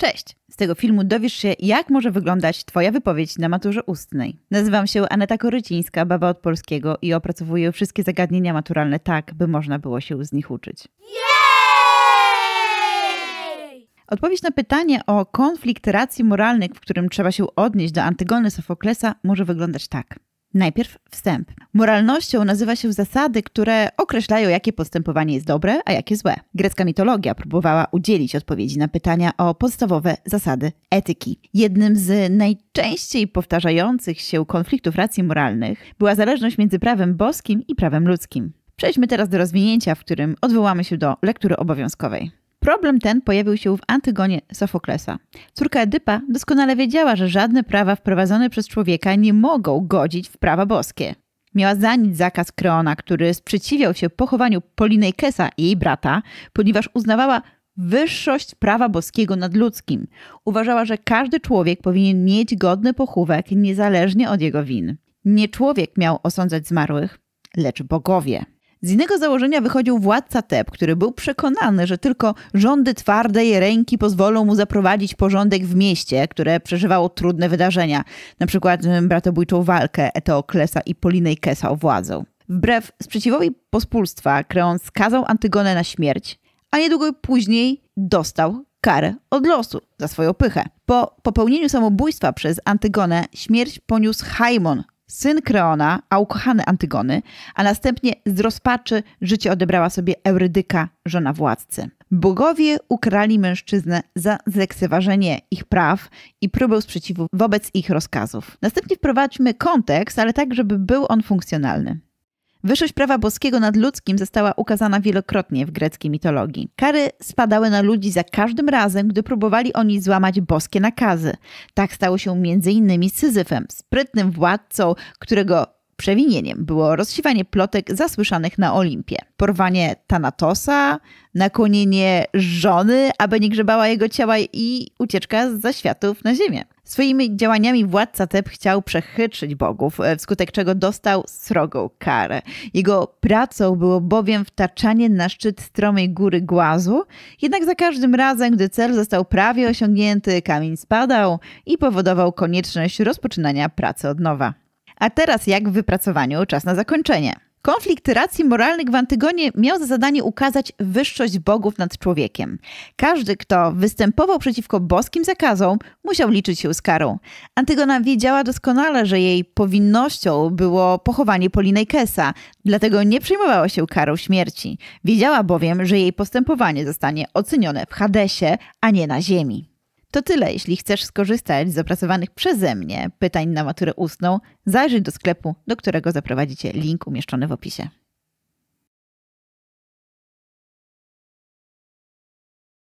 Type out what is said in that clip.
Cześć! Z tego filmu dowiesz się, jak może wyglądać Twoja wypowiedź na maturze ustnej. Nazywam się Aneta Korycińska, baba od polskiego i opracowuję wszystkie zagadnienia maturalne tak, by można było się z nich uczyć. Jej! Odpowiedź na pytanie o konflikt racji moralnych, w którym trzeba się odnieść do Antygony Sofoklesa, może wyglądać tak. Najpierw wstęp. Moralnością nazywa się zasady, które określają, jakie postępowanie jest dobre, a jakie złe. Grecka mitologia próbowała udzielić odpowiedzi na pytania o podstawowe zasady etyki. Jednym z najczęściej powtarzających się konfliktów racji moralnych była zależność między prawem boskim i prawem ludzkim. Przejdźmy teraz do rozwinięcia, w którym odwołamy się do lektury obowiązkowej. Problem ten pojawił się w Antygonie Sofoklesa. Córka Edypa doskonale wiedziała, że żadne prawa wprowadzone przez człowieka nie mogą godzić w prawa boskie. Miała za nic zakaz Kreona, który sprzeciwiał się pochowaniu Polinejkesa i jej brata, ponieważ uznawała wyższość prawa boskiego nad ludzkim. Uważała, że każdy człowiek powinien mieć godny pochówek niezależnie od jego win. Nie człowiek miał osądzać zmarłych, lecz bogowie. Z innego założenia wychodził władca Teb, który był przekonany, że tylko rządy twardej ręki pozwolą mu zaprowadzić porządek w mieście, które przeżywało trudne wydarzenia, np. Y, bratobójczą walkę Eteoklesa i Kesa o władzę. Wbrew sprzeciwowi pospólstwa, Kreon skazał Antygonę na śmierć, a niedługo później dostał karę od losu za swoją pychę. Po popełnieniu samobójstwa przez Antygonę śmierć poniósł Haimon, syn Kreona, a ukochany Antygony, a następnie z rozpaczy życie odebrała sobie Eurydyka, żona władcy. Bogowie ukrali mężczyznę za zlekceważenie ich praw i próbę sprzeciwu wobec ich rozkazów. Następnie wprowadźmy kontekst, ale tak, żeby był on funkcjonalny. Wyższość prawa boskiego nad ludzkim została ukazana wielokrotnie w greckiej mitologii. Kary spadały na ludzi za każdym razem, gdy próbowali oni złamać boskie nakazy. Tak stało się m.in. z Syzyfem, sprytnym władcą, którego Przewinieniem było rozsiwanie plotek zasłyszanych na Olimpie. Porwanie Thanatosa, nakłonienie żony, aby nie grzebała jego ciała i ucieczka z zaświatów na ziemię. Swoimi działaniami władca Teb chciał przechytrzyć bogów, wskutek czego dostał srogą karę. Jego pracą było bowiem wtaczanie na szczyt stromej góry głazu, jednak za każdym razem, gdy cel został prawie osiągnięty, kamień spadał i powodował konieczność rozpoczynania pracy od nowa. A teraz jak w wypracowaniu czas na zakończenie. Konflikt racji moralnych w Antygonie miał za zadanie ukazać wyższość bogów nad człowiekiem. Każdy, kto występował przeciwko boskim zakazom, musiał liczyć się z karą. Antygona wiedziała doskonale, że jej powinnością było pochowanie Polinejkesa, dlatego nie przejmowała się karą śmierci. Wiedziała bowiem, że jej postępowanie zostanie ocenione w Hadesie, a nie na ziemi. To tyle, jeśli chcesz skorzystać z opracowanych przeze mnie pytań na maturę ustną, zajrzyj do sklepu, do którego zaprowadzicie link umieszczony w opisie.